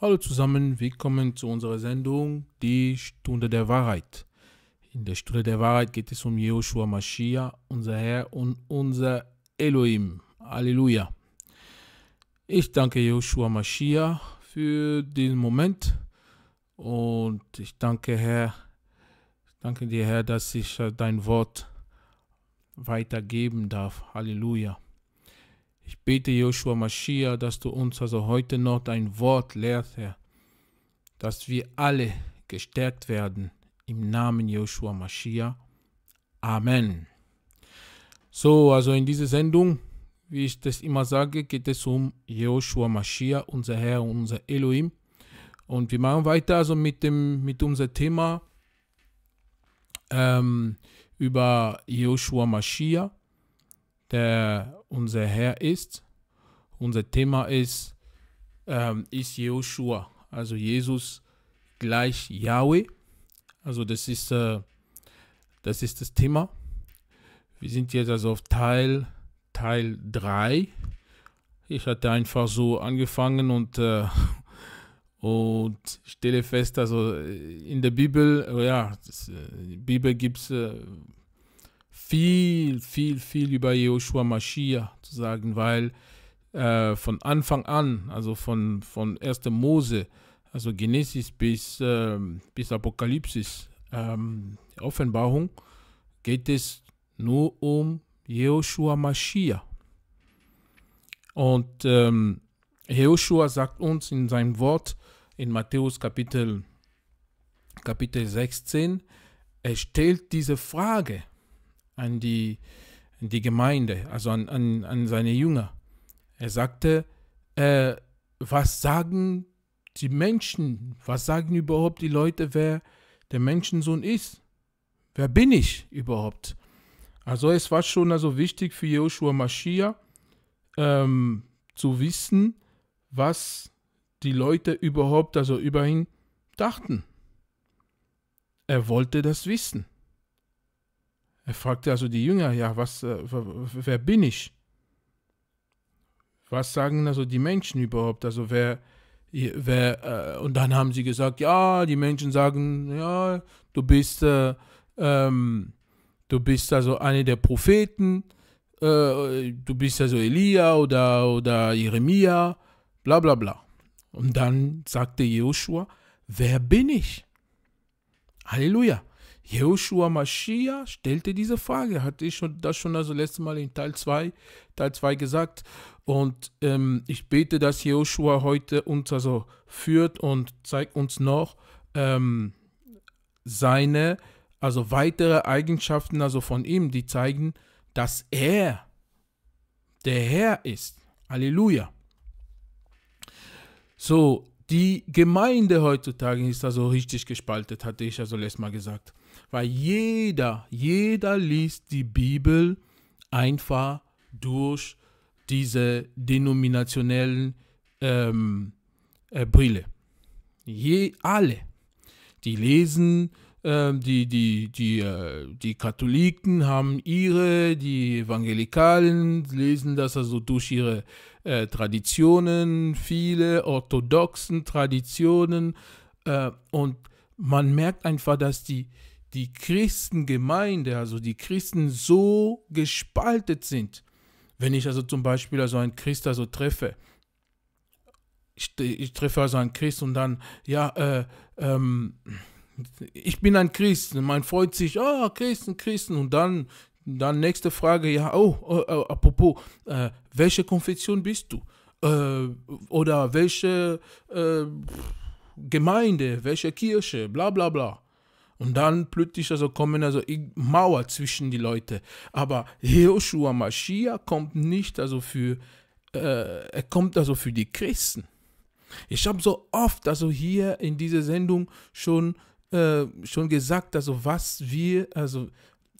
Hallo zusammen, willkommen zu unserer Sendung Die Stunde der Wahrheit. In der Stunde der Wahrheit geht es um Joshua Mashiach, unser Herr und unser Elohim. Halleluja. Ich danke Joshua Mashiach für den Moment und ich danke Herr, ich danke dir Herr, dass ich äh, dein Wort weitergeben darf. Halleluja. Ich bete, Joshua Mashiach, dass du uns also heute noch dein Wort lehrst, Herr, dass wir alle gestärkt werden im Namen Joshua Mashiach. Amen. So, also in dieser Sendung, wie ich das immer sage, geht es um Joshua Mashiach, unser Herr und unser Elohim. Und wir machen weiter also mit, dem, mit unserem Thema ähm, über Joshua Mashiach der unser Herr ist. Unser Thema ist, ähm, ist Joshua, also Jesus gleich Yahweh. Also das ist, äh, das ist das Thema. Wir sind jetzt also auf Teil, Teil 3. Ich hatte einfach so angefangen und, äh, und stelle fest, also äh, in der Bibel, oh ja, das, äh, in der Bibel gibt es äh, viel, viel, viel über Joshua Mashiach zu sagen, weil äh, von Anfang an, also von, von 1. Mose, also Genesis bis, äh, bis Apokalypsis, ähm, Offenbarung, geht es nur um Joshua Mashiach. Und ähm, Joshua sagt uns in seinem Wort in Matthäus Kapitel, Kapitel 16, er stellt diese Frage an die, an die Gemeinde, also an, an, an seine Jünger. Er sagte, äh, was sagen die Menschen, was sagen überhaupt die Leute, wer der Menschensohn ist? Wer bin ich überhaupt? Also es war schon also wichtig für Joshua Mashiach ähm, zu wissen, was die Leute überhaupt also über ihn dachten. Er wollte das wissen. Er fragte also die Jünger, ja, was, äh, wer bin ich? Was sagen also die Menschen überhaupt? Also wer, wer äh, und dann haben sie gesagt, ja, die Menschen sagen, ja, du bist, äh, ähm, du bist also einer der Propheten, äh, du bist also Elia oder, oder Jeremia, bla bla bla. Und dann sagte Joshua, wer bin ich? Halleluja. Joshua Mashiach stellte diese Frage, hatte ich schon, das schon also letztes Mal in Teil 2 Teil gesagt. Und ähm, ich bete, dass Joshua heute uns also führt und zeigt uns noch ähm, seine, also weitere Eigenschaften also von ihm, die zeigen, dass er der Herr ist. Halleluja. So, die Gemeinde heutzutage ist also richtig gespaltet, hatte ich also letztes Mal gesagt. Weil jeder, jeder liest die Bibel einfach durch diese denominationellen ähm, äh, Brille. Je, alle. Die lesen, ähm, die, die, die, äh, die Katholiken haben ihre, die Evangelikalen lesen das also durch ihre äh, Traditionen, viele orthodoxen Traditionen. Äh, und man merkt einfach, dass die, die Christengemeinde, also die Christen so gespaltet sind. Wenn ich also zum Beispiel also einen Christ also treffe, ich, ich treffe also einen Christ und dann, ja, äh, ähm, ich bin ein Christ. Man freut sich, ah, oh, Christen, Christen. Und dann, dann nächste Frage, ja, oh, oh, oh apropos, äh, welche Konfession bist du? Äh, oder welche äh, Gemeinde, welche Kirche, bla bla bla. Und dann plötzlich also kommen also Mauer zwischen die Leute. Aber Joshua Mashiach kommt nicht also für, äh, er kommt also für die Christen. Ich habe so oft also hier in dieser Sendung schon, äh, schon gesagt, also was wir, also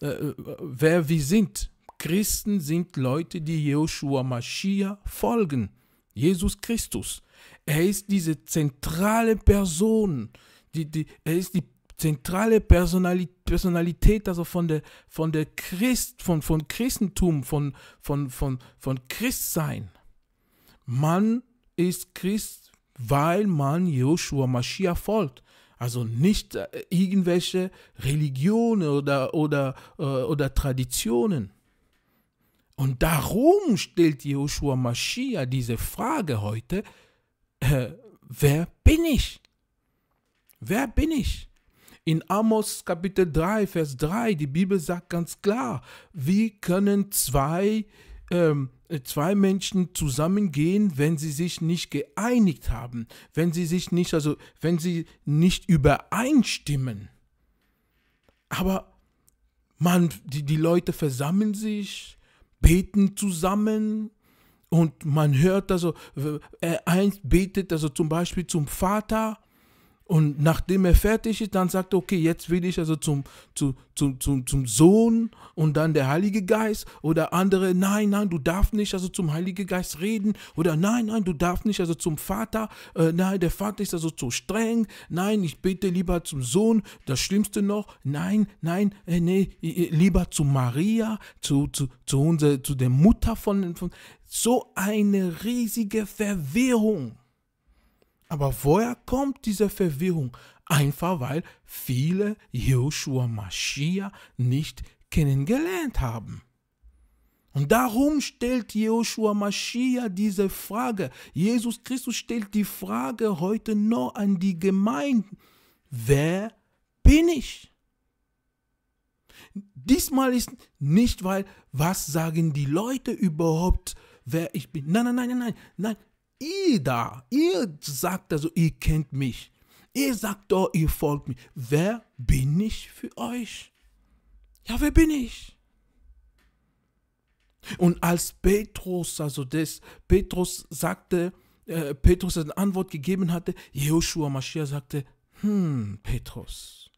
äh, wer wir sind. Christen sind Leute, die Joshua Mashiach folgen. Jesus Christus. Er ist diese zentrale Person. Die, die, er ist die zentrale Personalität, also von der, von der Christ, von, von Christentum, von, von, von, von Christsein. Man ist Christ, weil man Joshua Mashiach folgt. Also nicht äh, irgendwelche Religionen oder, oder, äh, oder Traditionen. Und darum stellt Joshua Mashiach diese Frage heute, äh, wer bin ich? Wer bin ich? In Amos Kapitel 3, Vers 3, die Bibel sagt ganz klar, wie können zwei, ähm, zwei Menschen zusammengehen, wenn sie sich nicht geeinigt haben, wenn sie sich nicht, also wenn sie nicht übereinstimmen. Aber man, die, die Leute versammeln sich, beten zusammen, und man hört also, äh, eins betet also zum Beispiel zum Vater und nachdem er fertig ist, dann sagt er, okay, jetzt will ich also zum, zu, zum, zum, zum Sohn und dann der Heilige Geist oder andere, nein, nein, du darfst nicht also zum Heiligen Geist reden oder nein, nein, du darfst nicht also zum Vater, äh, nein, der Vater ist also zu streng, nein, ich bete lieber zum Sohn, das Schlimmste noch, nein, nein, äh, nee, lieber zu Maria, zu, zu, zu, unser, zu der Mutter von, von so eine riesige Verwirrung. Aber woher kommt diese Verwirrung? Einfach weil viele Joshua Mashiach nicht kennengelernt haben. Und darum stellt Joshua Mashiach diese Frage. Jesus Christus stellt die Frage heute noch an die Gemeinden. Wer bin ich? Diesmal ist nicht, weil was sagen die Leute überhaupt, wer ich bin. Nein, nein, nein, nein, nein ihr da, ihr sagt also, ihr kennt mich. Ihr sagt doch, ihr folgt mir. Wer bin ich für euch? Ja, wer bin ich? Und als Petrus, also das, Petrus sagte, äh, Petrus eine Antwort gegeben hatte, Joshua Maschia sagte, hm, Petrus,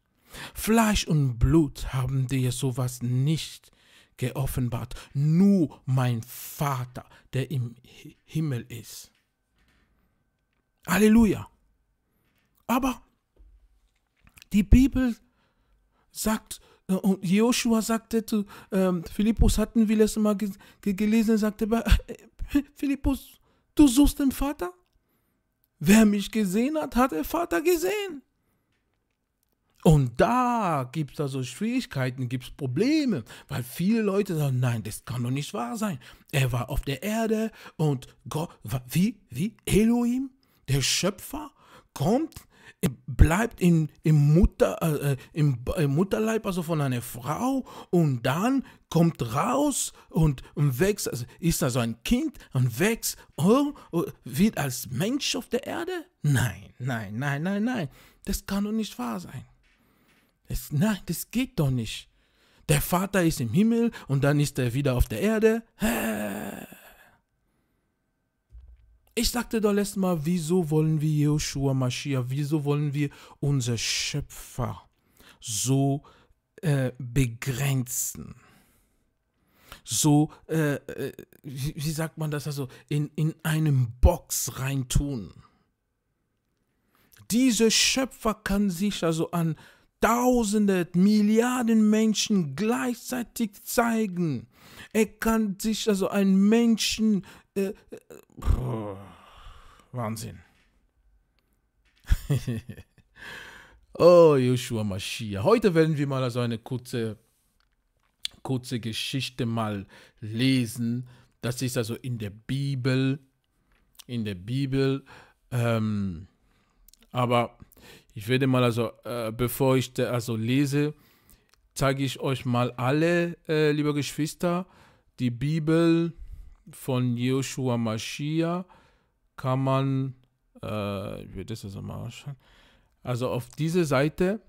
Fleisch und Blut haben dir sowas nicht geoffenbart, nur mein Vater, der im Himmel ist. Halleluja. Aber die Bibel sagt, äh, und Joshua sagte zu ähm, Philippus, hatten wir letztes Mal gelesen, sagte, äh, Philippus, du suchst den Vater? Wer mich gesehen hat, hat den Vater gesehen. Und da gibt es also Schwierigkeiten, gibt es Probleme, weil viele Leute sagen, nein, das kann doch nicht wahr sein. Er war auf der Erde und Gott, wie, wie, Elohim? der Schöpfer kommt, bleibt in, im, Mutter, äh, im, im, Mutterleib, also von einer Frau, und dann kommt raus und, und wächst, also ist also ein Kind und wächst, oh, oh, wird als Mensch auf der Erde? Nein, nein, nein, nein, nein. Das kann doch nicht wahr sein. Das, nein, das geht doch nicht. Der Vater ist im Himmel und dann ist er wieder auf der Erde. Hä? Ich sagte doch letztes Mal, wieso wollen wir Joshua Mashiach, wieso wollen wir unser Schöpfer so äh, begrenzen? So, äh, wie, äh, wie, sagt man das also, in, in einem Box reintun. Dieser Schöpfer kann sich also an Tausende, Milliarden Menschen gleichzeitig zeigen. Er kann sich also einen Menschen äh, äh, Puh, Wahnsinn. oh, Joshua Mashiach. Heute werden wir mal so eine kurze, kurze Geschichte mal lesen. Das ist also in der Bibel. In der Bibel. Ähm, aber ich werde mal also, äh, bevor ich also lese, zeige ich euch mal alle, äh, liebe Geschwister, die Bibel von Joshua Mashiach kann man, äh, ich will das also mal anschauen, also auf diese Seite,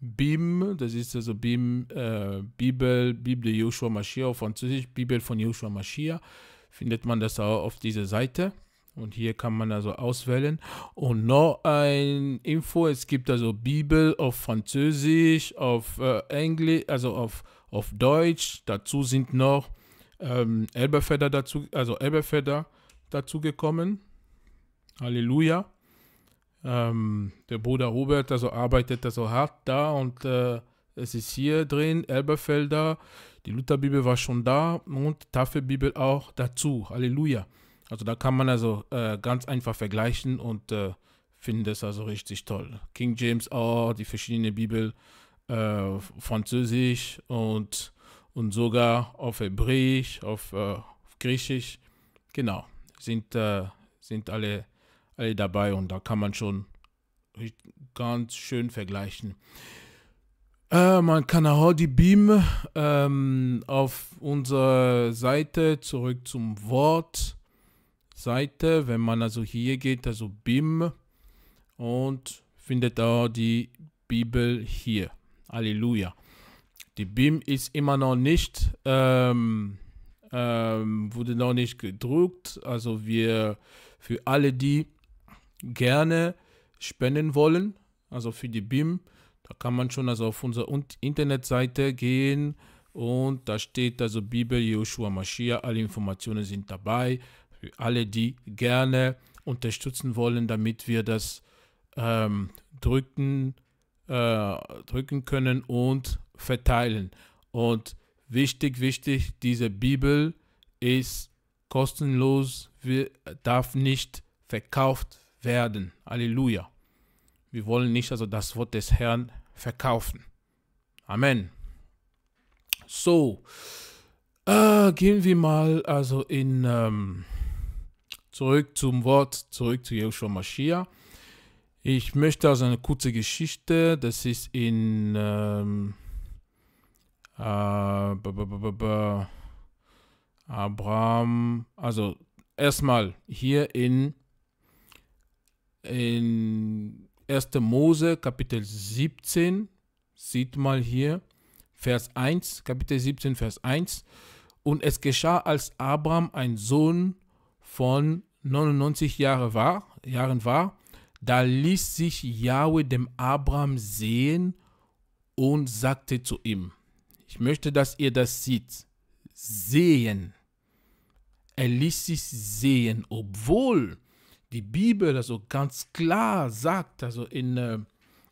BIM, das ist also BIM, äh, Bibel, Bibel Joshua Mashiach auf Französisch, Bibel von Joshua Mashiach, findet man das auch auf dieser Seite. Und hier kann man also auswählen. Und noch ein Info, es gibt also Bibel auf Französisch, auf äh, Englisch, also auf, auf Deutsch. Dazu sind noch ähm, Elberfelder dazu, also Elberfelder dazu gekommen. Halleluja. Ähm, der Bruder Robert, also arbeitet da so hart da und äh, es ist hier drin, Elberfelder, die Lutherbibel war schon da und Tafelbibel auch dazu. Halleluja. Also da kann man also äh, ganz einfach vergleichen und äh, finde es also richtig toll. King James auch, die verschiedenen Bibel, äh, Französisch und und sogar auf Hebräisch, auf, äh, auf Griechisch. Genau, sind, äh, sind alle, alle dabei und da kann man schon ganz schön vergleichen. Äh, man kann auch die Beam ähm, auf unserer Seite zurück zum Wort. Seite, wenn man also hier geht, also BIM und findet auch die Bibel hier. Halleluja. Die BIM ist immer noch nicht, ähm, ähm, wurde noch nicht gedruckt. Also wir, für alle, die gerne spenden wollen, also für die BIM, da kann man schon also auf unsere Internetseite gehen und da steht also Bibel Joshua Mashiach, alle Informationen sind dabei. Für alle, die gerne unterstützen wollen, damit wir das ähm, drücken, äh, drücken können und verteilen. Und wichtig, wichtig, diese Bibel ist kostenlos, darf nicht verkauft werden. Halleluja. Wir wollen nicht also das Wort des Herrn verkaufen. Amen. So, äh, gehen wir mal also in ähm, zurück zum Wort, zurück zu Joshua Mashiach. Ich möchte also eine kurze Geschichte, das ist in ähm, äh, b Abraham, also erstmal hier in, in 1. Mose Kapitel 17, sieht mal hier, Vers 1, Kapitel 17, Vers 1. Und es geschah, als Abraham ein Sohn von 99 Jahre war, Jahren war, da ließ sich Jahwe dem Abraham sehen und sagte zu ihm, ich möchte, dass ihr das seht. Sehen. Er ließ sich sehen, obwohl die Bibel also ganz klar sagt, also in äh,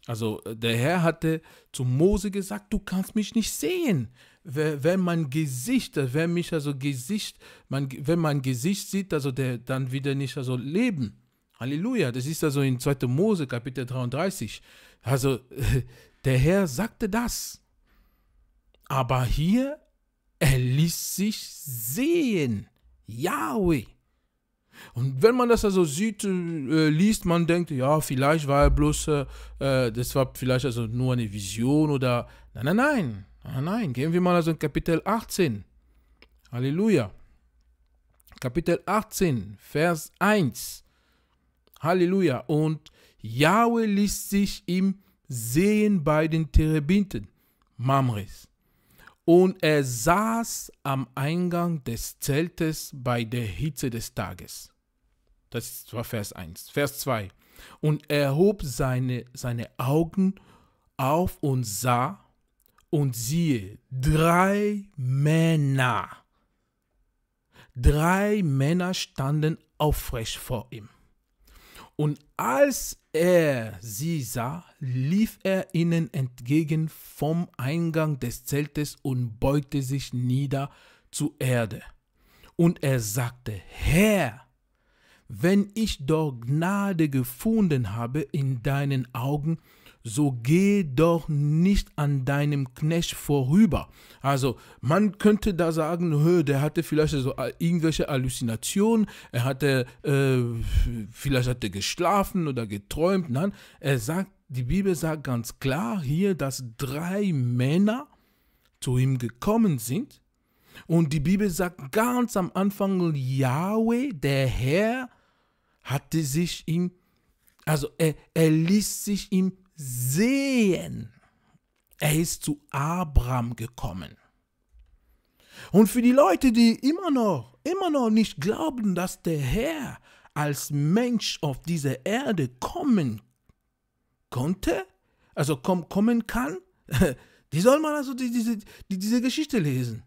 also äh, der Herr hatte zu Mose gesagt, du kannst mich nicht sehen. Wenn mein Gesicht, wenn mich also Gesicht, mein, wenn mein Gesicht sieht, also der dann wieder nicht also leben. Halleluja, das ist also in 2. Mose Kapitel 33. Also der Herr sagte das. Aber hier, er ließ sich sehen. Yahweh. Und wenn man das also sieht, äh, äh liest, man denkt, ja, vielleicht war er bloß, äh, äh, das war vielleicht also nur eine Vision oder. Nein, nein, nein, nein, nein. Gehen wir mal also in Kapitel 18. Halleluja. Kapitel 18, Vers 1. Halleluja. Und Yahweh ließ sich ihm sehen bei den Terebinten, Mamres und er saß am Eingang des Zeltes bei der Hitze des Tages. Das war Vers 1. Vers 2. Und er hob seine, seine Augen auf und sah, und siehe, drei Männer. Drei Männer standen aufrecht vor ihm. Und als er sie sah, lief er ihnen entgegen vom Eingang des Zeltes und beugte sich nieder zur Erde. Und er sagte, Herr, wenn ich doch Gnade gefunden habe in deinen Augen, so geh doch nicht an deinem Knecht vorüber. Also man könnte da sagen, der hatte vielleicht so äh, irgendwelche Halluzinationen, er hatte, äh, vielleicht hat er geschlafen oder geträumt. Nein, er sagt, die Bibel sagt ganz klar hier, dass drei Männer zu ihm gekommen sind. Und die Bibel sagt ganz am Anfang, Yahweh, der Herr, hatte sich ihm, also er, er ließ sich ihm sehen. Er ist zu Abraham gekommen. Und für die Leute, die immer noch, immer noch nicht glauben, dass der Herr als Mensch auf diese Erde kommen konnte, also komm, kommen kann, die soll man also die, diese, die, diese Geschichte lesen.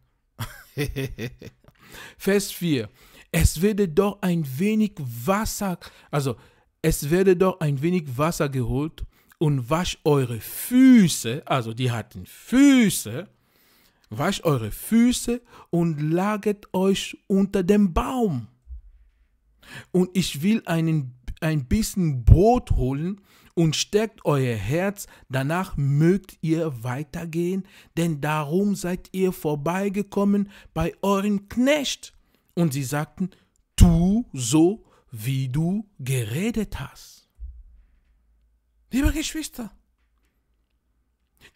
Vers 4. Es werde doch ein wenig Wasser, also es werde doch ein wenig Wasser geholt und wasch eure Füße, also die hatten Füße, wasch eure Füße und laget euch unter dem Baum. Und ich will einen, ein bisschen Brot holen und stärkt euer Herz, danach mögt ihr weitergehen, denn darum seid ihr vorbeigekommen bei euren Knecht. Und sie sagten, tu so, wie du geredet hast. Liebe Geschwister,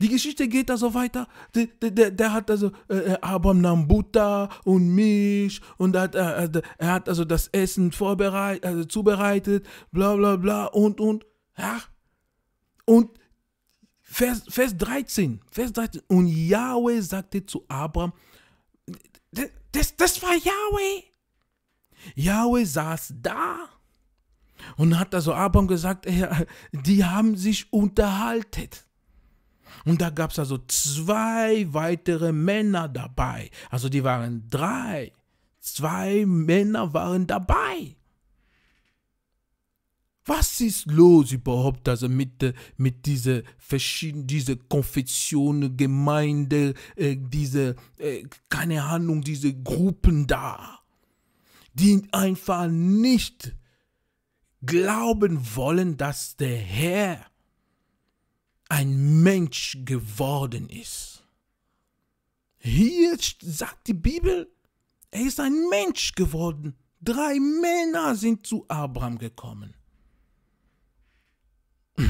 die Geschichte geht da so weiter. Der, der, der hat also äh, äh Abram nahm Butter und Milch und hat, äh, äh er hat also das Essen vorbereitet, also zubereitet, bla bla bla und und. Ja. Und Vers, Vers 13, Vers 13. Und Yahweh sagte zu Abraham: das, das war Yahweh. Yahweh saß da und hat also Abraham gesagt, er, die haben sich unterhalten. Und da gab es also zwei weitere Männer dabei. Also die waren drei. Zwei Männer waren dabei. Was ist los überhaupt also mit, mit dieser verschiedenen, diese Konfession, Gemeinde, äh, diese, äh, keine Ahnung, diese Gruppen da, die einfach nicht glauben wollen, dass der Herr ein Mensch geworden ist. Hier sagt die Bibel, er ist ein Mensch geworden. Drei Männer sind zu Abraham gekommen.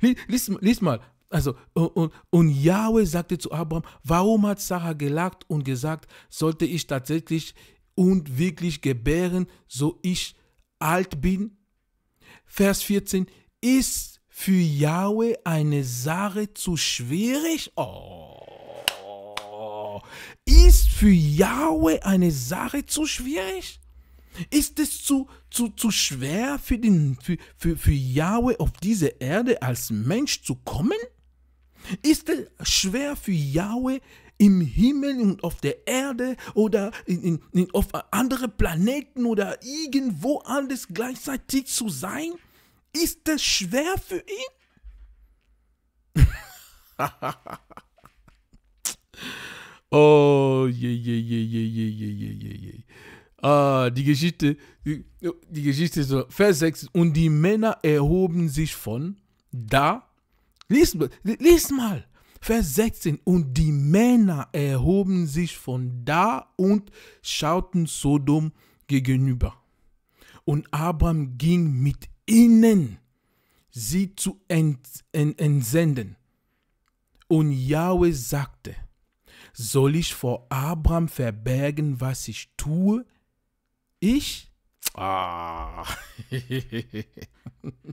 lies, lies, mal. Also, und, und Yahweh sagte zu Abraham, warum hat Sarah gelacht und gesagt, sollte ich tatsächlich und wirklich gebären, so ich alt bin? Vers 14, ist für Jahwe eine Sache zu schwierig? Oh. Ist für Jahwe eine Sache zu schwierig? Ist es zu, zu, zu schwer für, den, für, für, für Jahwe auf diese Erde als Mensch zu kommen? Ist es schwer für Jahwe, im Himmel und auf der Erde oder in, in, auf andere Planeten oder irgendwo anders gleichzeitig zu sein? Ist das schwer für ihn? oh, je, je, je, je, je, je, je, je, je. Ah, die Geschichte, die, die Geschichte so, Vers 6, und die Männer erhoben sich von da. Lies, lies mal. Vers 16. Und die Männer erhoben sich von da und schauten Sodom gegenüber. Und Abraham ging mit ihnen, sie zu ent ent entsenden. Und Jahwe sagte, soll ich vor Abraham verbergen, was ich tue? Ich? Ah.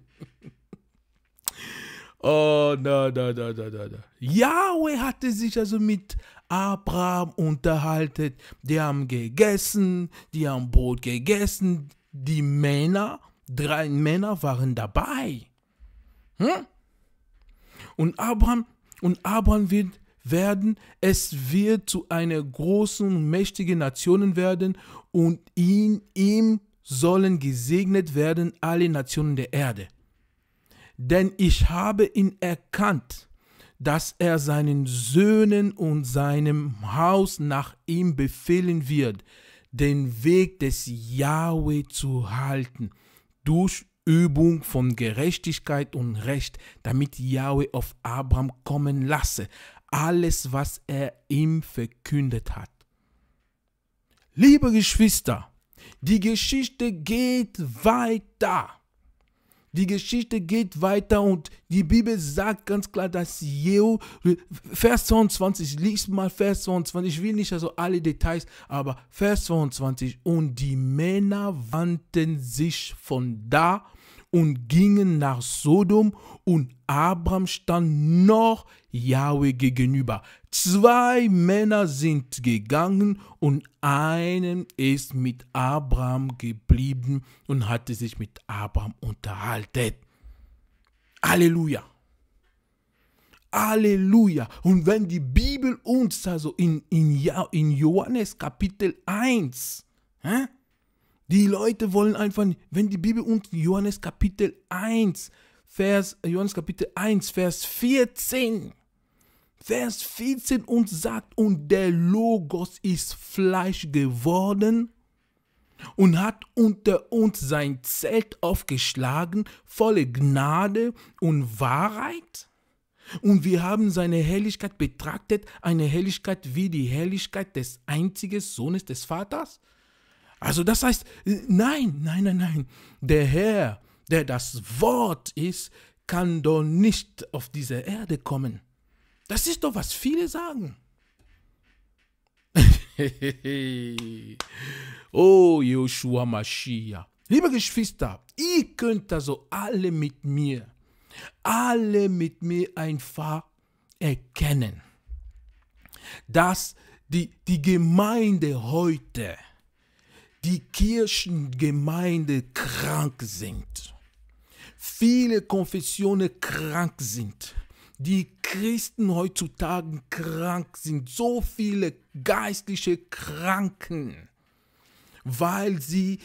Oh, na, na, na, na, na, na. Yahweh hatte sich also mit Abraham unterhalten. Die haben gegessen, die haben Brot gegessen. Die Männer, drei Männer waren dabei. Hm? Und Abraham, und Abraham wird werden, es wird zu einer großen mächtigen Nation werden und in ihm sollen gesegnet werden alle Nationen der Erde denn ich habe ihn erkannt, dass er seinen Söhnen und seinem Haus nach ihm befehlen wird, den Weg des Jahwe zu halten, durch Übung von Gerechtigkeit und Recht, damit Jahwe auf Abraham kommen lasse, alles, was er ihm verkündet hat. Liebe Geschwister, die Geschichte geht weiter. Die Geschichte geht weiter und die Bibel sagt ganz klar, dass Jehu, Vers 22, liest mal Vers 22, ich will nicht also alle Details, aber Vers 22, und die Männer wandten sich von da und gingen nach Sodom und Abraham stand noch Jahwe gegenüber. Zwei Männer sind gegangen und einen ist mit Abraham geblieben und hatte sich mit Abraham unterhalten. Halleluja. Halleluja. Und wenn die Bibel uns, also in, in, in Johannes Kapitel 1, hä? die Leute wollen einfach, wenn die Bibel uns Johannes Kapitel 1, Vers, Johannes Kapitel 1, Vers 14, Vers 14 und sagt, und der Logos ist Fleisch geworden und hat unter uns sein Zelt aufgeschlagen, volle Gnade und Wahrheit. Und wir haben seine Helligkeit betrachtet, eine Helligkeit wie die Helligkeit des einzigen Sohnes des Vaters. Also das heißt, äh, nein, nein, nein, nein. Der Herr, der das Wort ist, kann doch nicht auf diese Erde kommen. Das ist doch, was viele sagen. oh, Joshua Mashiach. Liebe Geschwister, ihr könnt also alle mit mir, alle mit mir einfach erkennen, dass die, die Gemeinde heute, die Kirchengemeinde krank sind. Viele Konfessionen krank sind die Christen heutzutage krank sind. So viele geistliche Kranken, weil sie,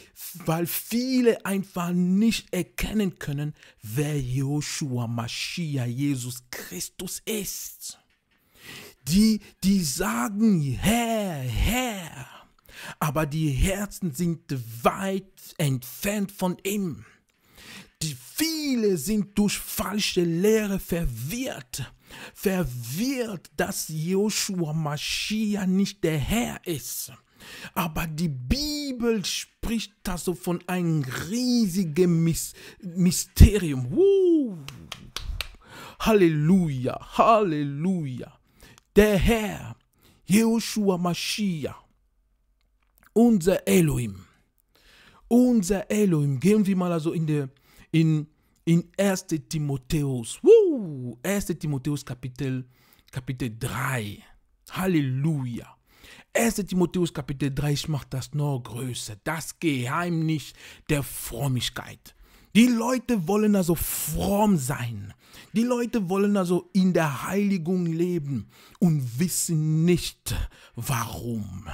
weil viele einfach nicht erkennen können, wer Joshua Mashiach, Jesus Christus ist. Die, die sagen, Herr, Herr, aber die Herzen sind weit entfernt von ihm. Die viele sind durch falsche Lehre verwirrt. Verwirrt, dass Joshua Mashiach nicht der Herr ist. Aber die Bibel spricht da so von einem riesigen Mysterium. Uh. Halleluja, Halleluja. Der Herr, Joshua Mashiach, unser Elohim. Unser Elohim. Gehen wir mal also in die in, in 1. Timotheus. Woo! 1. Timotheus Kapitel, Kapitel 3. Halleluja. 1. Timotheus Kapitel 3, ich mache das noch größer. Das Geheimnis der Frömmigkeit. Die Leute wollen also fromm sein. Die Leute wollen also in der Heiligung leben und wissen nicht warum.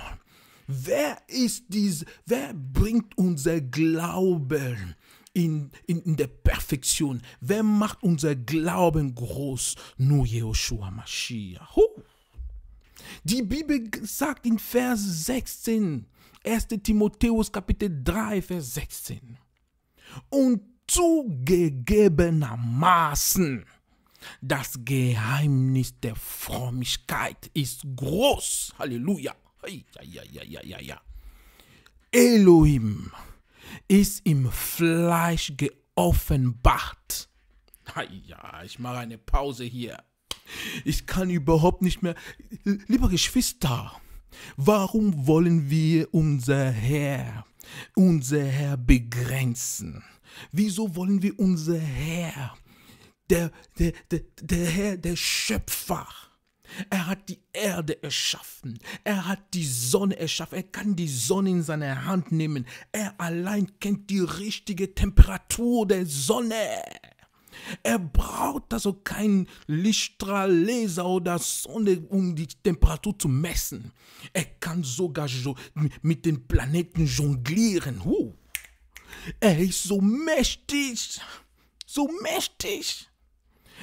Wer ist dies? Wer bringt unser Glauben? in, in, in der Perfektion. Wer macht unser Glauben groß? Nur Jehoshua Mashiach. Huh. Die Bibel sagt in Vers 16, 1. Timotheus Kapitel 3, Vers 16. Und zugegebenermaßen, das Geheimnis der Frömmigkeit ist groß. Halleluja. Ja, ja, ja, ja, ja, ja. Elohim ist im Fleisch geoffenbart. Ja, ich mache eine Pause hier. Ich kann überhaupt nicht mehr. Lieber Geschwister, warum wollen wir unser Herr, unser Herr begrenzen? Wieso wollen wir unser Herr, der, der, der, der Herr, der Schöpfer, er hat die Erde erschaffen. Er hat die Sonne erschaffen. Er kann die Sonne in seine Hand nehmen. Er allein kennt die richtige Temperatur der Sonne. Er braucht also keinen Lichtstrahl, Laser oder Sonne, um die Temperatur zu messen. Er kann sogar mit den Planeten jonglieren. Er ist so mächtig. So mächtig.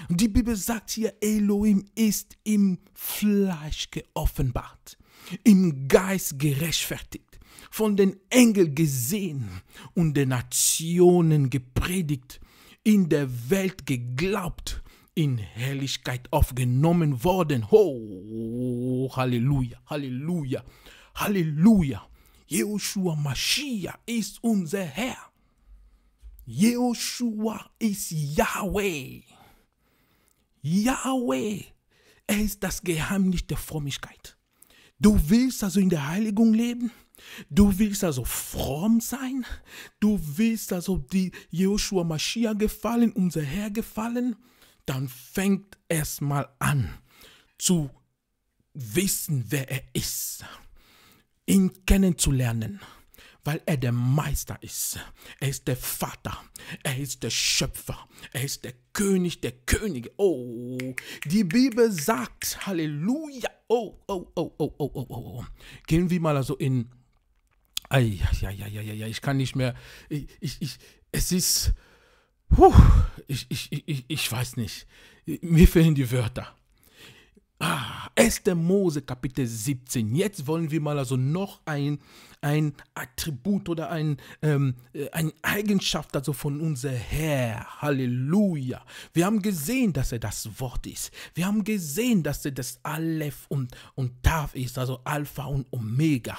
Und die Bibel sagt hier, Elohim ist im Fleisch geoffenbart, im Geist gerechtfertigt von den Engeln gesehen und den Nationen gepredigt, in der Welt geglaubt, in Herrlichkeit aufgenommen worden. Oh, Halleluja, Halleluja, Halleluja. Jehoshua Mashiach ist unser Herr. Jehoshua ist Yahweh. Yahweh. Er ist das Geheimnis der Frömmigkeit. Du willst also in der Heiligung leben? Du willst also fromm sein? Du willst also die Joshua Maschia gefallen, unser Herr gefallen? Dann fängt es mal an zu wissen, wer er ist, ihn kennenzulernen weil er der Meister ist. Er ist der Vater, er ist der Schöpfer, er ist der König der Könige. Oh, die Bibel sagt, Halleluja. Oh, oh, oh, oh, oh, oh, oh. oh. Gehen wir mal also in. Ei, ja, ja, ja, ja, ja, ich kann nicht mehr. Ich, ich, ich es ist. Puh, ich, ich, ich, ich weiß nicht. Mir fehlen die Wörter. Ah, 1. Mose Kapitel 17. Jetzt wollen wir mal also noch ein, ein Attribut oder ein, ähm, äh, eine Eigenschaft also von unser Herr. Halleluja. Wir haben gesehen, dass er das Wort ist. Wir haben gesehen, dass er das Aleph und, und Tav ist, also Alpha und Omega.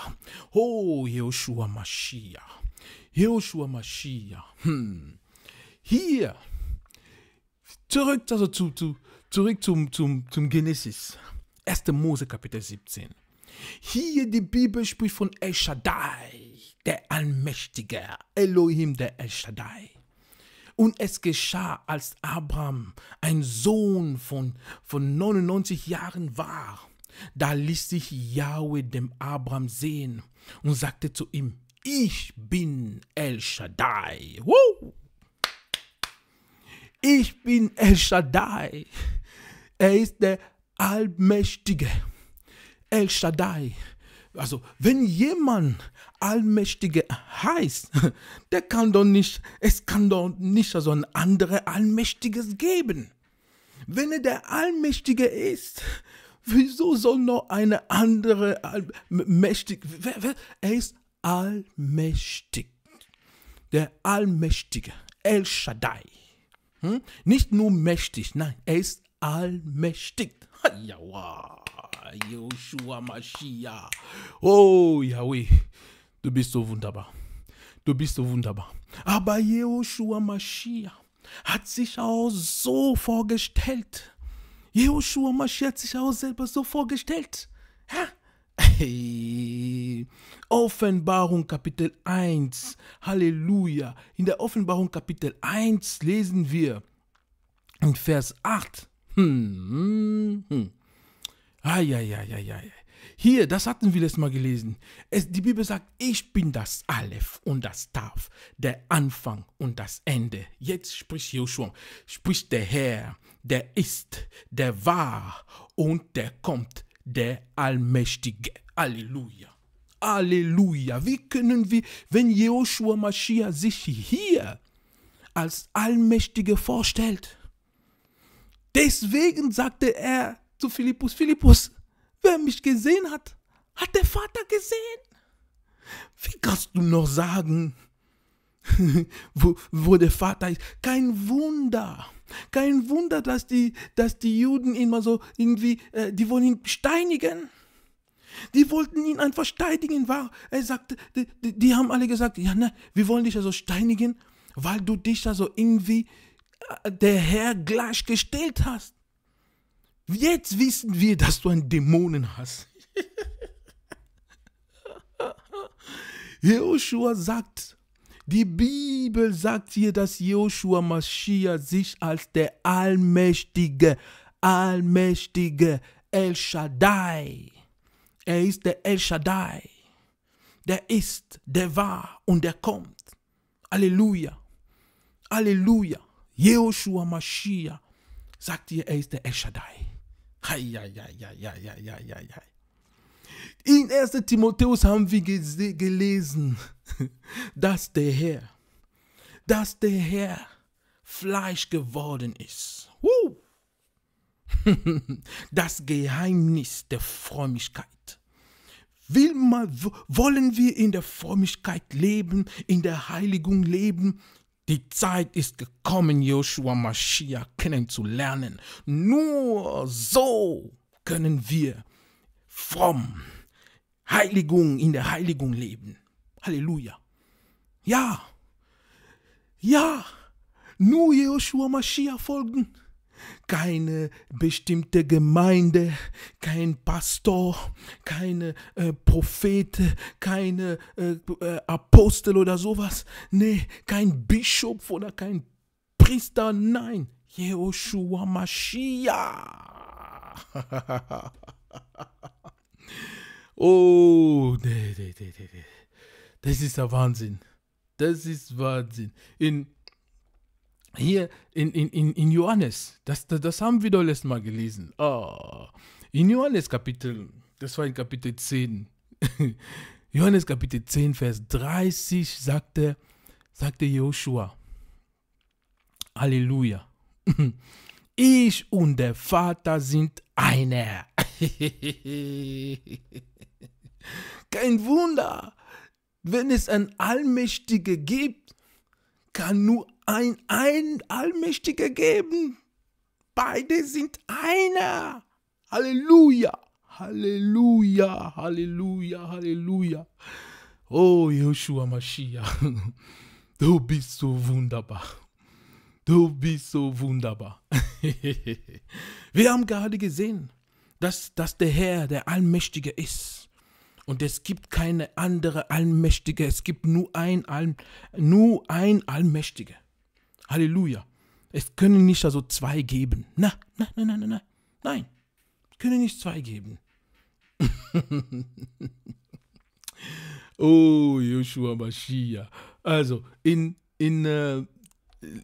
Oh, Joshua Mashiach. Joshua Mashiach. Hm. Hier. Zurück also zu, zu, Zurück zum, zum, zum Genesis. 1. Mose Kapitel 17. Hier die Bibel spricht von El Shaddai, der Allmächtige, Elohim, der El Shaddai. Und es geschah, als Abraham ein Sohn von, von 99 Jahren war. Da ließ sich Yahweh dem Abraham sehen und sagte zu ihm, ich bin El Shaddai. Woo! Ich bin El Shaddai. Er ist der Allmächtige. El Shaddai. Also, wenn jemand Allmächtige heißt, der kann doch nicht, es kann doch nicht so ein anderes Allmächtiges geben. Wenn er der Allmächtige ist, wieso soll noch eine andere Allmächtige, er ist allmächtig. Der Allmächtige, El Shaddai. Hm? Nicht nur mächtig, nein, er ist allmächtig. Jawa, Joshua Mashiach. Oh, Yahweh, du bist so wunderbar. Du bist so wunderbar. Aber Joshua Mashiach hat sich auch so vorgestellt. Joshua Mashiach hat sich auch selber so vorgestellt. Ja? Hey. Offenbarung Kapitel 1. Halleluja. In der Offenbarung Kapitel 1 lesen wir in Vers 8. Hm, hm. Ah, ja, ja, ja, ja. Hier, das hatten wir letztes Mal gelesen. Es, die Bibel sagt, ich bin das Aleph und das Taf, der Anfang und das Ende. Jetzt spricht Joshua, spricht der Herr, der ist, der war und der kommt, der Allmächtige. Halleluja. Halleluja. Wie können wir, wenn Joshua Mashiach sich hier als Allmächtige vorstellt? Deswegen sagte er zu Philippus, Philippus, wer mich gesehen hat, hat der Vater gesehen. Wie kannst du noch sagen, wo, wo der Vater ist? Kein Wunder. Kein Wunder, dass die, dass die Juden immer so irgendwie, äh, die wollen ihn steinigen. Die wollten ihn einfach steinigen. War, er sagte, die, die, die haben alle gesagt, ja, ne, wir wollen dich also steinigen, weil du dich also irgendwie der Herr gleichgestellt hast. Jetzt wissen wir, dass du einen Dämonen hast. Joshua sagt, die Bibel sagt hier, dass Joshua Mashiach sich als der allmächtige, allmächtige El Shaddai, er ist der El Shaddai, der ist, der war und der kommt. Halleluja, Halleluja. Jehoshua Mashiach sagt ihr, er ist der Eshaddai. In 1. Timotheus haben wir gelesen, dass der Herr, dass der Herr Fleisch geworden ist. Uh! Das Geheimnis der Frömmigkeit. Will man, wollen wir in der Frömmigkeit leben, in der Heiligung leben, die Zeit ist gekommen, Joshua Mashiach kennenzulernen. Nur so können wir fromm Heiligung in der Heiligung leben. Halleluja. Ja, ja, nur Joshua Mashiach folgen keine bestimmte Gemeinde, kein Pastor, keine äh, Prophete, keine äh, äh, Apostel oder sowas. Nee, kein Bischof oder kein Priester, nein. Jehoshua Mashiach. oh, Das ist der Wahnsinn. Das ist Wahnsinn. In hier in, in, in, in Johannes, das, das, das haben wir doch letztes Mal gelesen. Oh. In Johannes Kapitel, das war in Kapitel 10. Johannes Kapitel 10, Vers 30 sagte, sagte Joshua, Halleluja, ich und der Vater sind einer. Kein Wunder, wenn es einen Allmächtigen gibt, kann nur ein, ein Allmächtiger geben. Beide sind einer. Halleluja, Halleluja, Halleluja, Halleluja. Oh, Joshua Mashiach, du bist so wunderbar. Du bist so wunderbar. Wir haben gerade gesehen, dass, dass der Herr der Allmächtige ist und es gibt keine andere Allmächtige, es gibt nur ein, All, nur ein Allmächtige. Halleluja. Es können nicht also zwei geben. Na, na, na, na, na, na. Nein, es können nicht zwei geben. oh, Joshua Mashiach. Also, in, in äh,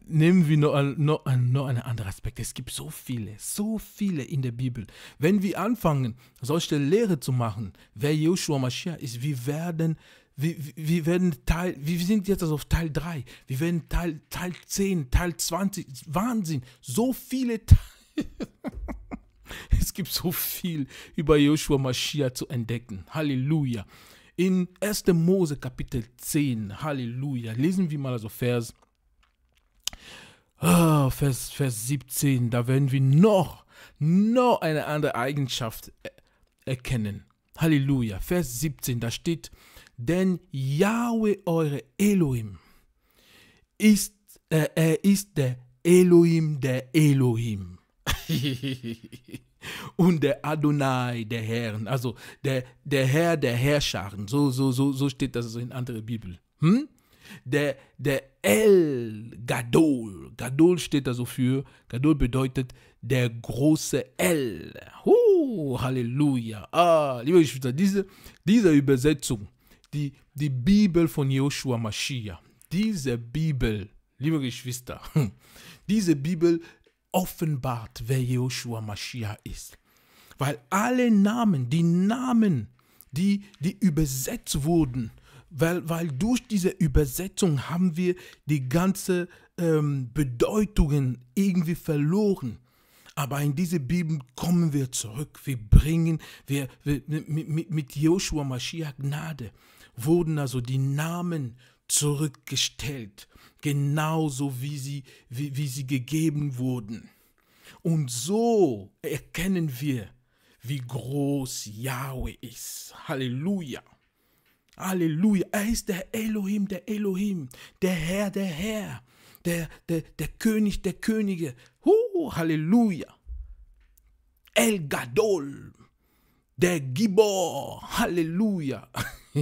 nehmen wir noch, noch, noch einen anderen Aspekt. Es gibt so viele, so viele in der Bibel. Wenn wir anfangen, solche Lehre zu machen, wer Joshua Mashiach ist, wir werden wir, wir, werden Teil, wir sind jetzt also auf Teil 3, wir werden Teil, Teil 10, Teil 20, Wahnsinn, so viele Teile. es gibt so viel über Joshua Mashiach zu entdecken. Halleluja. In 1. Mose Kapitel 10, Halleluja, lesen wir mal also Vers oh, Vers, Vers 17, da werden wir noch, noch eine andere Eigenschaft e, erkennen. Halleluja. Vers 17, da steht, denn Yahweh eure Elohim ist, äh, er ist der Elohim der Elohim. und der Adonai der Herren, also der, der Herr der Herrscharen. So, so, so, so steht das also in anderer Bibel. Hm? Der, der El Gadol. Gadol steht also für, Gadol bedeutet der große El. Oh, Halleluja. Ah, liebe Geschwister, diese, diese Übersetzung, die, die Bibel von Joshua Mashiach, diese Bibel, liebe Geschwister, diese Bibel offenbart, wer Joshua Mashiach ist. Weil alle Namen, die Namen, die, die übersetzt wurden, weil, weil durch diese Übersetzung haben wir die ganze ähm, Bedeutungen irgendwie verloren. Aber in diese Bibel kommen wir zurück. Wir bringen, wir, wir mit, mit Joshua Mashiach Gnade wurden also die Namen zurückgestellt, genauso wie sie, wie, wie sie gegeben wurden. Und so erkennen wir, wie groß Yahweh ist. Halleluja. Halleluja. Er ist der Elohim, der Elohim, der Herr, der Herr, der, der, der König, der Könige. Huh, Halleluja. El Gadol, der Gibor. Halleluja.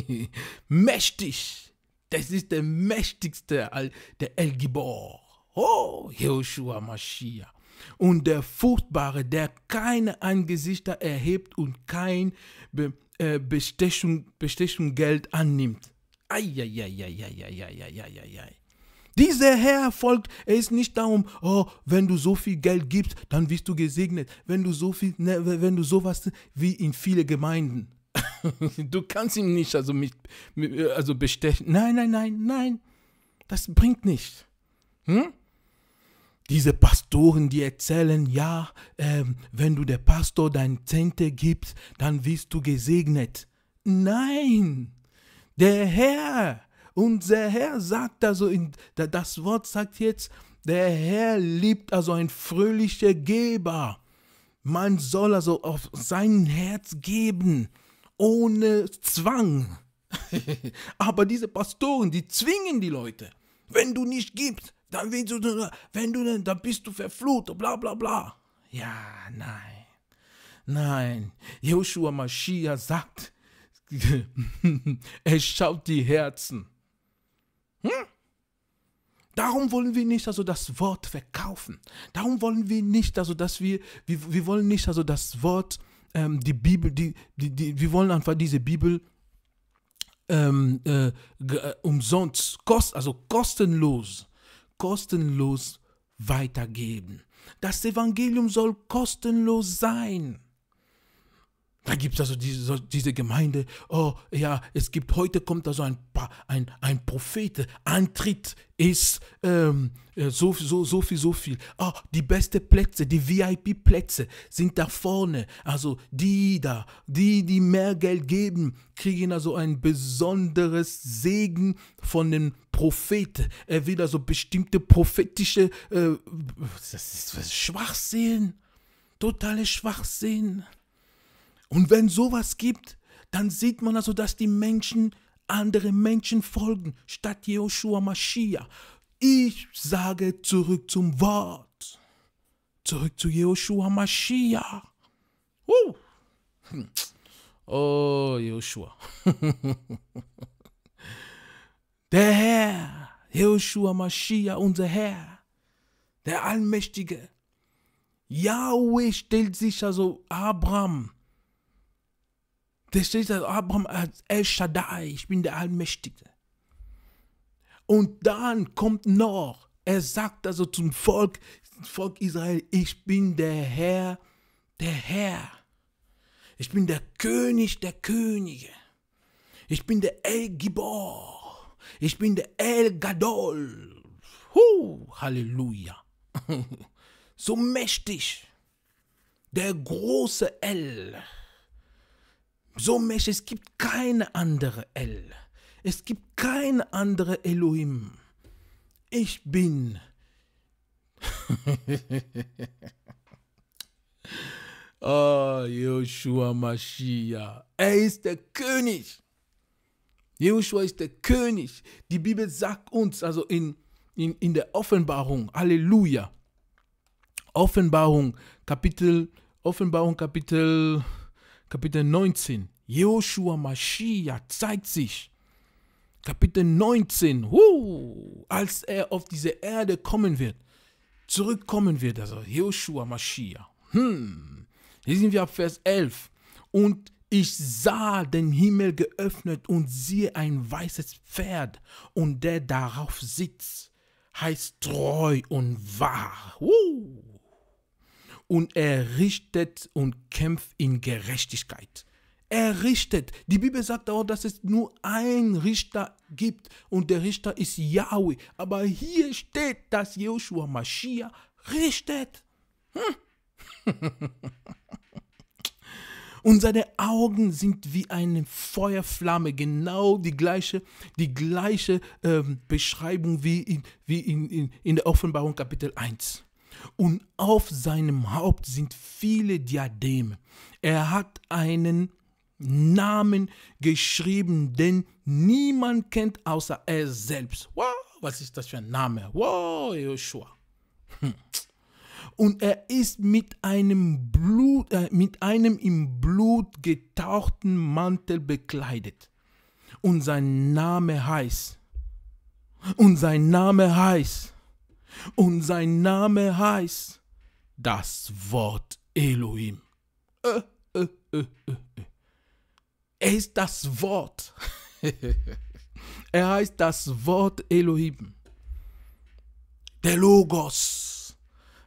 Mächtig. Das ist der mächtigste, der El Gibor. Oh, Joshua Mashiach. Und der Furchtbare, der keine Angesichter erhebt und kein Be äh, Bestechung, Bestechung Geld annimmt. Eieieiei. Dieser Herr folgt, er ist nicht darum, oh, wenn du so viel Geld gibst, dann wirst du gesegnet. Wenn du so viel, ne, wenn du sowas wie in viele Gemeinden. du kannst ihn nicht also, mit, äh, also bestechen. Nein, nein, nein, nein. Das bringt nicht. Hm? diese Pastoren, die erzählen, ja, ähm, wenn du der Pastor dein Zehnte gibst, dann wirst du gesegnet. Nein, der Herr, unser Herr sagt also, in, das Wort sagt jetzt, der Herr liebt also ein fröhlicher Geber. Man soll also auf sein Herz geben, ohne Zwang. Aber diese Pastoren, die zwingen die Leute. Wenn du nicht gibst, dann wenn du, wenn du denn, dann bist du verflucht, bla bla bla. Ja, nein. Nein, Joshua Mashiach sagt, er schaut die Herzen. Hm? Darum wollen wir nicht also das Wort verkaufen. Darum wollen wir nicht also, dass wir, wir, wir wollen nicht also das Wort, ähm, die Bibel, die, die, die, wir wollen einfach diese Bibel ähm, äh, äh umsonst, kost, also kostenlos kostenlos weitergeben. Das Evangelium soll kostenlos sein. Da gibt es also diese, so, diese, Gemeinde, oh ja, es gibt, heute kommt also ein, ein, ein Prophet, Antritt ist ähm, äh, so, so, so viel, so viel. Oh, die besten Plätze, die VIP-Plätze sind da vorne. Also die da, die, die mehr Geld geben, kriegen also ein besonderes Segen von dem Propheten. Er will also bestimmte prophetische, äh, das ist Schwachsinn, totale Schwachsinn. Und wenn sowas gibt, dann sieht man also, dass die Menschen andere Menschen folgen, statt Joshua Mashiach. Ich sage zurück zum Wort. Zurück zu Joshua Mashiach. Uh. Oh, Joshua. der Herr, Joshua Mashiach, unser Herr, der Allmächtige. Yahweh stellt sich also Abraham der steht als Abraham als El Shaddai, ich bin der Allmächtige. Und dann kommt noch, er sagt also zum Volk, Volk Israel, ich bin der Herr, der Herr. Ich bin der König der Könige. Ich bin der El Gibor. Ich bin der El Gadol. Huh, Halleluja. so mächtig. Der große El. So, Mensch, es gibt keine andere El. Es gibt keine andere Elohim. Ich bin. oh, Joshua Mashiach. Er ist der König. Joshua ist der König. Die Bibel sagt uns, also in, in, in der Offenbarung, Halleluja. Offenbarung, Kapitel, Offenbarung, Kapitel Kapitel 19, Joshua Mashiach zeigt sich. Kapitel 19, huh, als er auf diese Erde kommen wird, zurückkommen wird, also Joshua Mashiach. Hm, hier sind wir ab Vers 11. Und ich sah den Himmel geöffnet und siehe ein weißes Pferd und der darauf sitzt, heißt treu und wahr. Huh und er richtet und kämpft in Gerechtigkeit. Er richtet. Die Bibel sagt auch, dass es nur einen Richter gibt und der Richter ist Yahweh. Aber hier steht, dass Joshua Mashiach richtet. Hm. Und seine Augen sind wie eine Feuerflamme, genau die gleiche, die gleiche ähm, Beschreibung wie, in, wie in, in, in der Offenbarung Kapitel 1 und auf seinem Haupt sind viele Diademe. Er hat einen Namen geschrieben, den niemand kennt außer er selbst. Wow, was ist das für ein Name? Wow, Joshua. Hm. Und er ist mit einem Blut, äh, mit einem im Blut getauchten Mantel bekleidet. Und sein Name heißt. Und sein Name heißt und sein Name heißt das Wort Elohim. Äh, äh, äh, er ist das Wort. er heißt das Wort Elohim. Der Logos.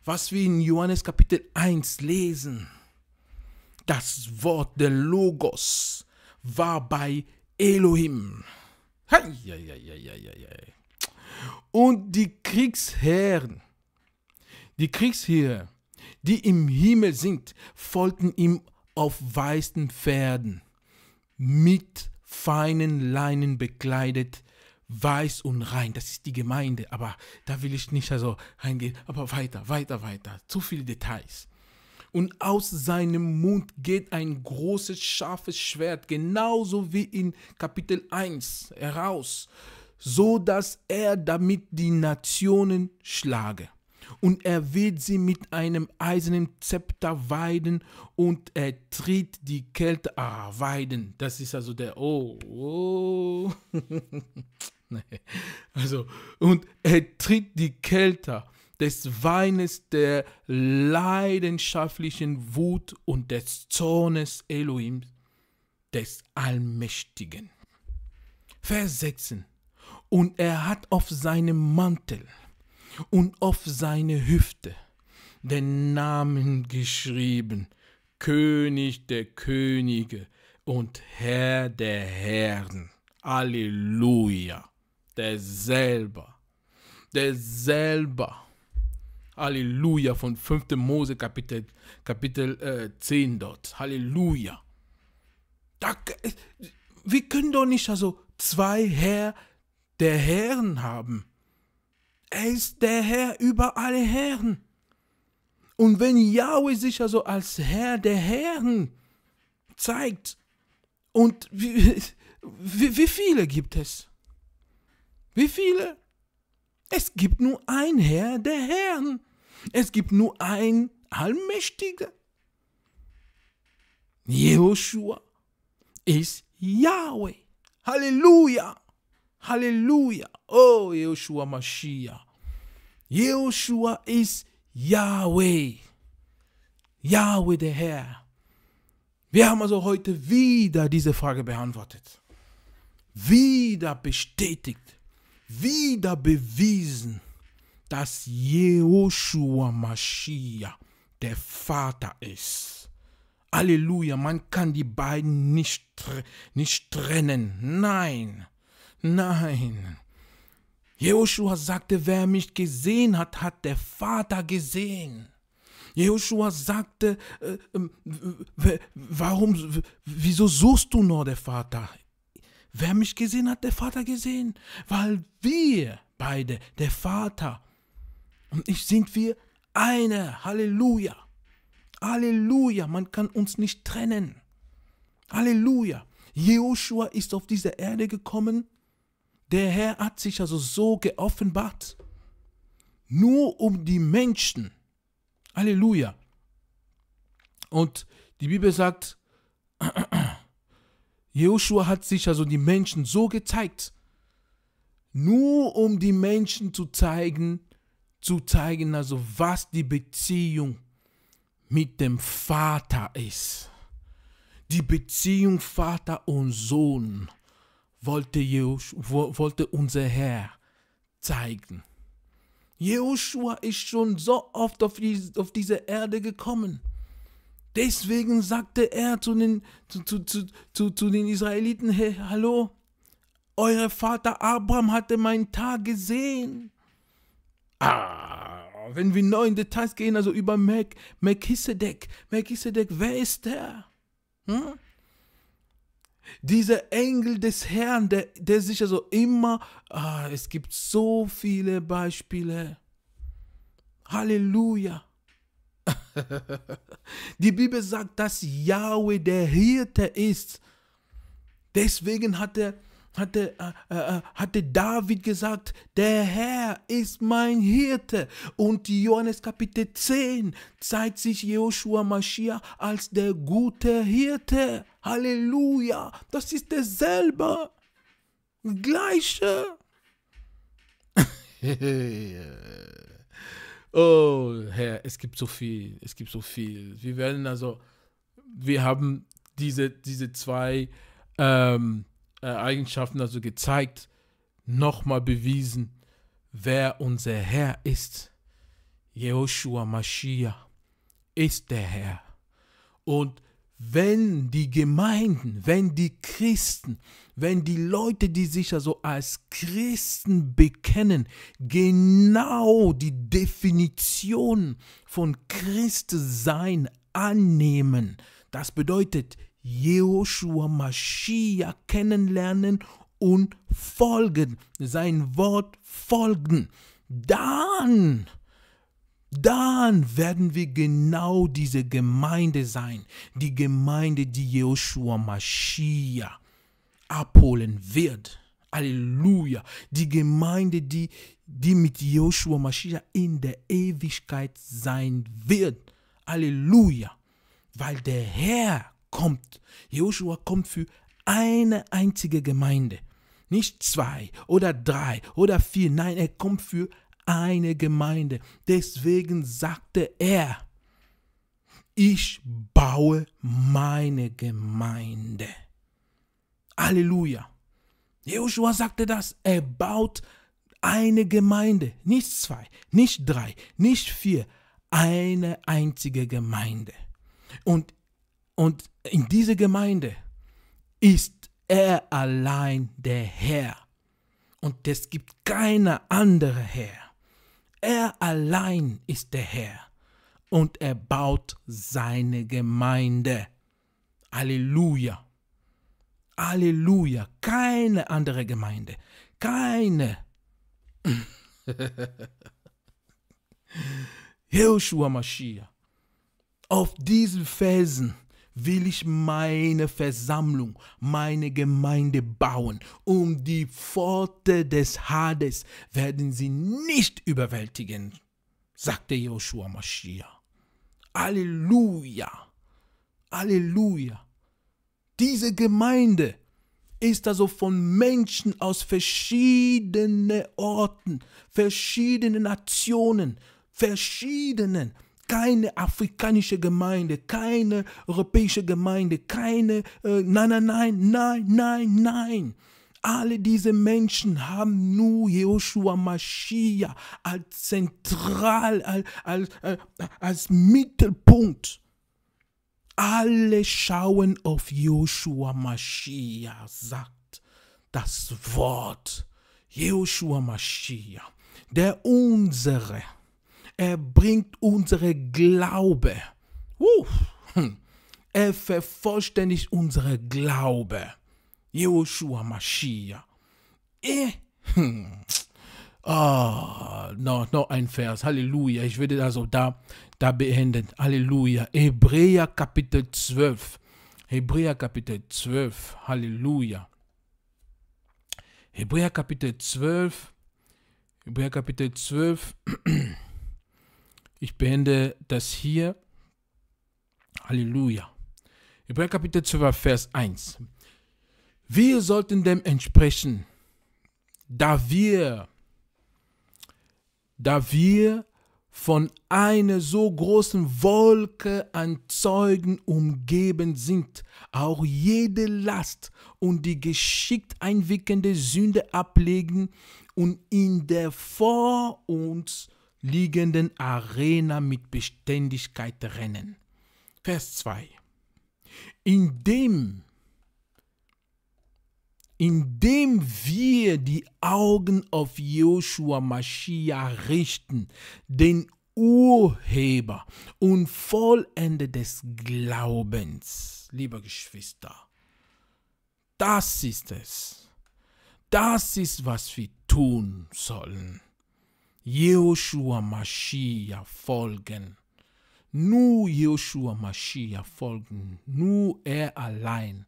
Was wir in Johannes Kapitel 1 lesen. Das Wort der Logos war bei Elohim. Hey, hey, hey, hey, hey, und die Kriegsherren, die Kriegsherren, die im Himmel sind, folgten ihm auf weißen Pferden, mit feinen Leinen bekleidet, weiß und rein. Das ist die Gemeinde, aber da will ich nicht also reingehen. Aber weiter, weiter, weiter. Zu viele Details. Und aus seinem Mund geht ein großes, scharfes Schwert, genauso wie in Kapitel 1 heraus so dass er damit die Nationen schlage. Und er wird sie mit einem eisernen Zepter weiden und er tritt die Kälte ah, weiden. Das ist also der Oh. oh. nee. Also, und er tritt die Kälte des Weines der leidenschaftlichen Wut und des Zornes Elohim, des Allmächtigen. Vers 16. Und er hat auf seinem Mantel und auf seine Hüfte den Namen geschrieben, König der Könige und Herr der Herren. Halleluja. Der selber. Der selber. Halleluja. Von 5. Mose Kapitel, Kapitel äh, 10 dort. Halleluja. Da, wir können doch nicht also zwei Herr der Herren haben. Er ist der Herr über alle Herren. Und wenn Yahweh sich also als Herr der Herren zeigt, und wie, wie, wie viele gibt es? Wie viele? Es gibt nur ein Herr der Herren. Es gibt nur ein Allmächtiger. Jehoshua ist Yahweh. Halleluja! Halleluja. Oh, Joshua Mashiach. Joshua ist Yahweh. Yahweh der Herr. Wir haben also heute wieder diese Frage beantwortet. Wieder bestätigt. Wieder bewiesen, dass Joshua Mashiach der Vater ist. Halleluja, man kann die beiden nicht, nicht trennen. Nein. Nein. Jehoshua sagte, wer mich gesehen hat, hat der Vater gesehen. Jehoshua sagte, äh, ähm, warum, wieso suchst du nur der Vater? Wer mich gesehen hat, der Vater gesehen. Weil wir beide, der Vater und ich, sind wir eine. Halleluja. Halleluja. Man kann uns nicht trennen. Halleluja. Jehoshua ist auf diese Erde gekommen der Herr hat sich also so geoffenbart, nur um die Menschen. Halleluja. Und die Bibel sagt, Joshua hat sich also die Menschen so gezeigt, nur um die Menschen zu zeigen, zu zeigen also, was die Beziehung mit dem Vater ist. Die Beziehung Vater und Sohn wollte, Joshua, wollte unser Herr zeigen. Joshua ist schon so oft auf, die, auf diese Erde gekommen. Deswegen sagte er zu den, zu, zu, zu, zu, zu den Israeliten, hey, hallo, euer Vater Abraham hatte meinen Tag gesehen. Ah, wenn wir neu in Details gehen, also über Melchisedek, Melchisedek, wer ist der? Hm? Dieser Engel des Herrn, der, der sich also immer, ah, es gibt so viele Beispiele. Halleluja. Die Bibel sagt, dass Yahweh der Hirte ist. Deswegen hat er hatte, äh, äh, äh, hatte David gesagt, der Herr ist mein Hirte. Und Johannes Kapitel 10 zeigt sich Joshua Mashiach als der gute Hirte. Halleluja, das ist derselbe. Gleiche. oh Herr, es gibt so viel, es gibt so viel. Wir werden also, wir haben diese, diese zwei ähm, äh, Eigenschaften also gezeigt, nochmal bewiesen, wer unser Herr ist. Jehoshua Mashiach ist der Herr. Und wenn die Gemeinden, wenn die Christen, wenn die Leute, die sich also als Christen bekennen, genau die Definition von Christsein annehmen, das bedeutet, Jehoshua Mashiach kennenlernen und folgen, sein Wort folgen. Dann, dann werden wir genau diese Gemeinde sein, die Gemeinde, die Jehoshua Mashiach abholen wird. Halleluja. Die Gemeinde, die, die mit Joshua Mashiach in der Ewigkeit sein wird. Halleluja. Weil der Herr kommt. Jehoshua kommt für eine einzige Gemeinde. Nicht zwei oder drei oder vier. Nein, er kommt für eine Gemeinde. Deswegen sagte er, ich baue meine Gemeinde. Halleluja. Joshua sagte das, er baut eine Gemeinde, nicht zwei, nicht drei, nicht vier, eine einzige Gemeinde. Und, und in dieser Gemeinde ist er allein der Herr. Und es gibt keine andere Herr. Er allein ist der Herr. Und er baut seine Gemeinde. Halleluja. Halleluja. Keine andere Gemeinde. Keine. Joshua Mashiach. Auf diesen Felsen will ich meine Versammlung, meine Gemeinde bauen. Um die Pforte des Hades werden sie nicht überwältigen, sagte Joshua Mashiach. Halleluja! Halleluja! Diese Gemeinde ist also von Menschen aus verschiedenen Orten, verschiedenen Nationen, verschiedenen keine afrikanische Gemeinde, keine europäische Gemeinde, keine, äh, nein, nein, nein, nein, nein, nein. Alle diese Menschen haben nur Joshua Mashiach als zentral, als, als, äh, als Mittelpunkt. Alle schauen auf Joshua Mashiach, sagt das Wort. Joshua Mashiach, der Unsere. Er bringt unsere Glaube. Uh, er vervollständigt unsere Glaube. Joshua Mashiach. Eh. oh, noch no ein Vers. Halleluja. Ich werde also da, da beenden. Halleluja. Hebräer Kapitel 12. Hebräer Kapitel 12. Halleluja. Hebräer Kapitel 12. Hebräer Kapitel 12. Ich beende das hier. Halleluja. Hebräer Kapitel 12, Vers 1. Wir sollten dem entsprechen, da wir, da wir von einer so großen Wolke an Zeugen umgeben sind, auch jede Last und die geschickt einwirkende Sünde ablegen und in der vor uns liegenden Arena mit Beständigkeit rennen. Vers 2. Indem, indem wir die Augen auf Joshua Mashiach richten, den Urheber und Vollende des Glaubens, liebe Geschwister. Das ist es. Das ist, was wir tun sollen. Jehoshua Mashiach folgen. Nur Jehoshua Mashiach folgen. Nur er allein,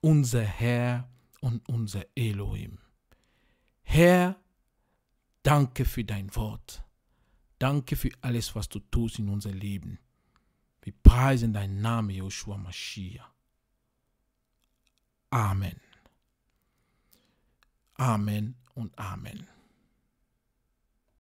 unser Herr und unser Elohim. Herr, danke für dein Wort. Danke für alles, was du tust in unser Leben. Wir preisen deinen Namen, Joshua Mashiach. Amen. Amen und Amen.